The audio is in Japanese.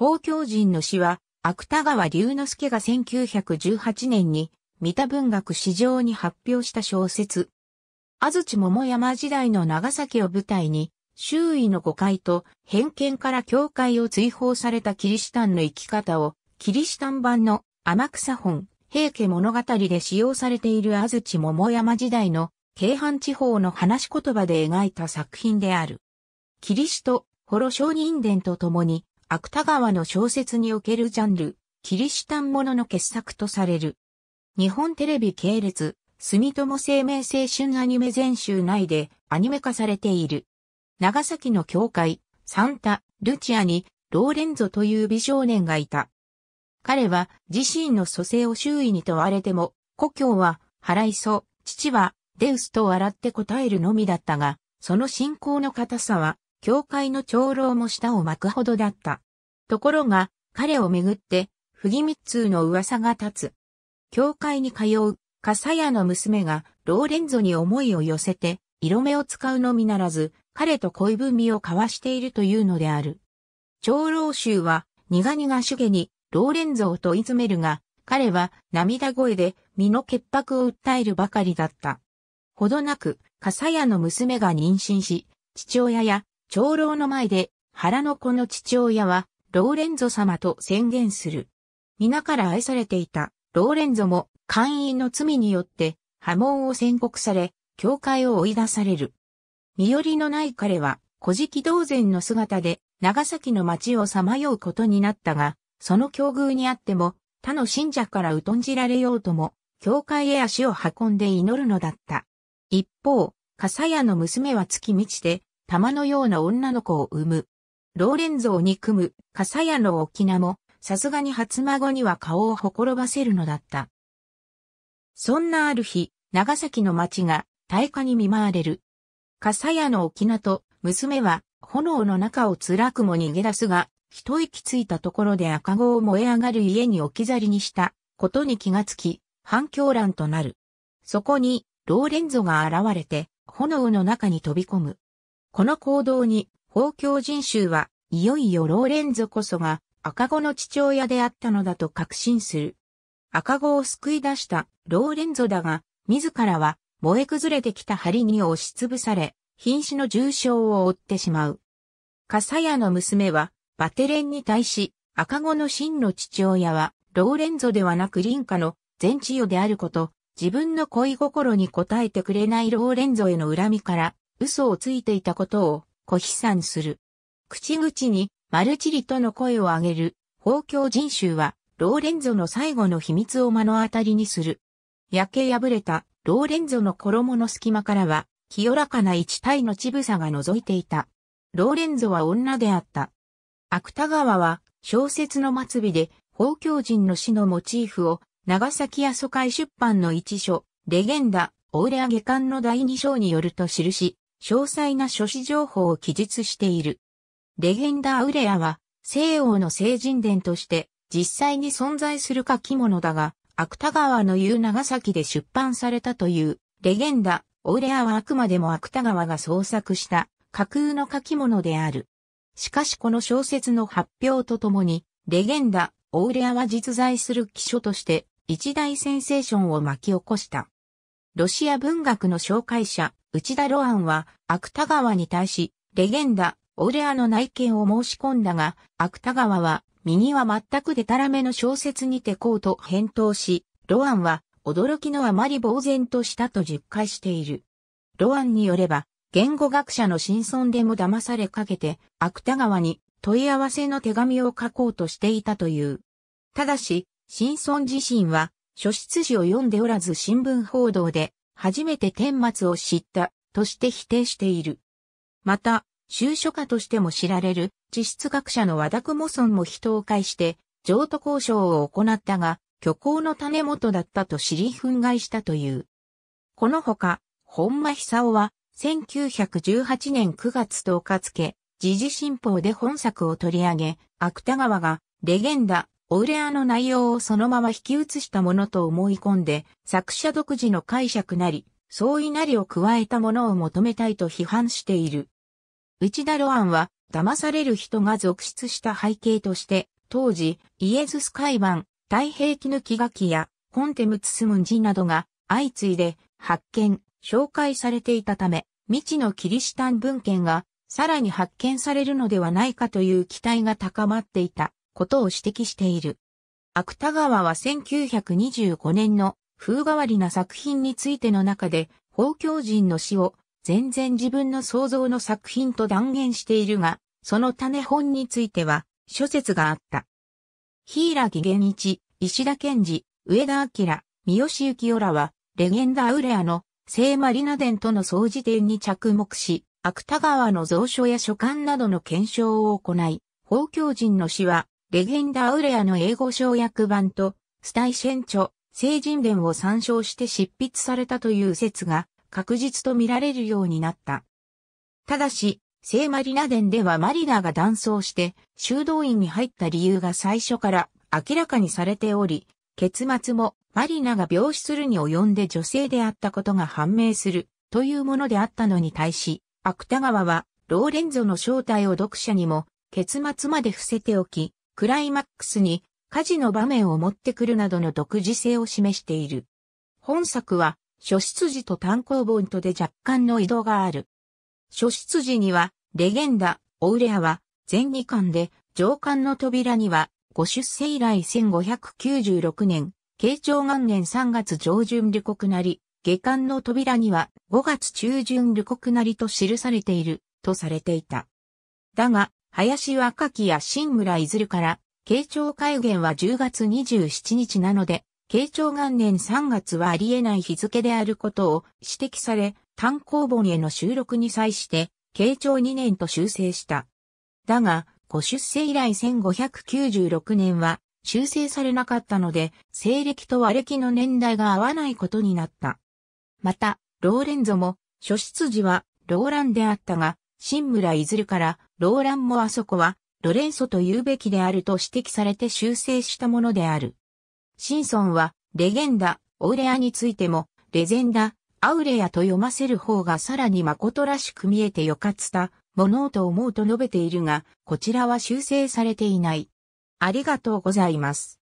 法教人の詩は、芥川龍之介が1918年に、三田文学史上に発表した小説。安土桃山時代の長崎を舞台に、周囲の誤解と偏見から教会を追放されたキリシタンの生き方を、キリシタン版の天草本、平家物語で使用されている安土桃山時代の京阪地方の話し言葉で描いた作品である。キリシト、ホロ商人伝と共に、芥川の小説におけるジャンル、キリシタンものの傑作とされる。日本テレビ系列、住友生命青春アニメ全集内でアニメ化されている。長崎の教会、サンタ、ルチアに、ローレンゾという美少年がいた。彼は自身の蘇生を周囲に問われても、故郷は、払いそう、父は、デウスと笑って答えるのみだったが、その信仰の固さは、教会の長老も舌を巻くほどだった。ところが、彼をめぐって、不義密通の噂が立つ。教会に通う、カサヤの娘が、ローレンゾに思いを寄せて、色目を使うのみならず、彼と恋文を交わしているというのである。長老衆は、苦々しげに、ローレンゾを問い詰めるが、彼は涙声で身の潔白を訴えるばかりだった。ほどなく、カサヤの娘が妊娠し、父親や長老の前で、原の子の父親は、ローレンゾ様と宣言する。皆から愛されていた、ローレンゾも、官員の罪によって、波紋を宣告され、教会を追い出される。身寄りのない彼は、古事記同然の姿で、長崎の町をさまようことになったが、その境遇にあっても、他の信者から疎んじられようとも、教会へ足を運んで祈るのだった。一方、笠屋の娘は月満ちて、玉のような女の子を産む。ローレンゾを憎む、カサヤの沖縄も、さすがに初孫には顔をほころばせるのだった。そんなある日、長崎の町が、大火に見舞われる。カサヤの沖縄と、娘は、炎の中を辛くも逃げ出すが、一息ついたところで赤子を燃え上がる家に置き去りにしたことに気がつき、反響乱となる。そこに、ローレンゾが現れて、炎の中に飛び込む。この行動に、法教人衆はいよいよローレンゾこそが赤子の父親であったのだと確信する。赤子を救い出したローレンゾだが、自らは燃え崩れてきた針に押しつぶされ、瀕死の重傷を負ってしまう。カサヤの娘はバテレンに対し、赤子の真の父親はローレンゾではなく林家の全治与であること、自分の恋心に応えてくれないローレンゾへの恨みから嘘をついていたことを、小飛散する。口々に、マルチリとの声を上げる、法教人衆は、ローレンゾの最後の秘密を目の当たりにする。焼け破れた、ローレンゾの衣の隙間からは、清らかな一体の乳房が覗いていた。ローレンゾは女であった。芥川は、小説の末尾で、法教人の死のモチーフを、長崎阿蘇会出版の一書、レゲンダ、オーレア下巻の第二章によると記し、詳細な諸史情報を記述している。レゲンダ・アウレアは、西欧の聖人伝として、実際に存在する書き物だが、芥川の言う長崎で出版されたという、レゲンダ・オウレアはあくまでも芥川が創作した架空の書き物である。しかしこの小説の発表とともに、レゲンダ・オウレアは実在する記書として、一大センセーションを巻き起こした。ロシア文学の紹介者、内田アンは、芥川に対し、レゲンダ、オレアの内見を申し込んだが、芥川は、右は全くデタラメの小説にてこうと返答し、ロアンは、驚きのあまり呆然としたと実懐している。ロアンによれば、言語学者の新村でも騙されかけて、芥川に問い合わせの手紙を書こうとしていたという。ただし、新村自身は、書出紙を読んでおらず新聞報道で、初めて天末を知ったとして否定している。また、修書家としても知られる地質学者の和田保村も人を介して譲渡交渉を行ったが、虚構の種元だったと知り憤慨したという。このほか、本間久夫は1918年9月10日付、時事新報で本作を取り上げ、芥川がレゲンダ、オウレアの内容をそのまま引き写したものと思い込んで、作者独自の解釈なり、相違なりを加えたものを求めたいと批判している。内田露ンは、騙される人が続出した背景として、当時、イエズス海版、太平記抜き書きや、コンテムツスムンジなどが、相次いで、発見、紹介されていたため、未知のキリシタン文献が、さらに発見されるのではないかという期待が高まっていた。ことを指摘している。芥川は1925年の風変わりな作品についての中で、法教人の死を全然自分の想像の作品と断言しているが、その種本については諸説があった。ゲ木源一、石田健二、上田明、三好幸夫らは、レゲンダ・ーウレアの聖マリナ伝との総辞典に着目し、芥川の蔵書や書簡などの検証を行い、法教人の詩はレゲンダ・ウレアの英語省訳版と、スタイシェンチョ、聖人伝を参照して執筆されたという説が確実と見られるようになった。ただし、聖マリナ伝ではマリナが断層して修道院に入った理由が最初から明らかにされており、結末もマリナが病死するに及んで女性であったことが判明するというものであったのに対し、芥川はローレンゾの正体を読者にも結末まで伏せておき、クライマックスに火事の場面を持ってくるなどの独自性を示している。本作は、初出時と単行本とで若干の移動がある。初出時には、レゲンダ、オウレアは、全2巻で、上巻の扉には、ご出世以来1596年、慶長元年3月上旬旅国なり、下巻の扉には5月中旬旅国なりと記されている、とされていた。だが、林若木や新村いずるから、慶長改元は10月27日なので、慶長元年3月はありえない日付であることを指摘され、単行本への収録に際して、慶長2年と修正した。だが、ご出世以来1596年は修正されなかったので、西暦と和暦の年代が合わないことになった。また、ローレンゾも、初出自はローランであったが、新村いずるから、ローランもあそこは、ロレンソと言うべきであると指摘されて修正したものである。シンソンは、レゲンダ、オーレアについても、レゼンダ、アウレアと読ませる方がさらに誠らしく見えてよかったものと思うと述べているが、こちらは修正されていない。ありがとうございます。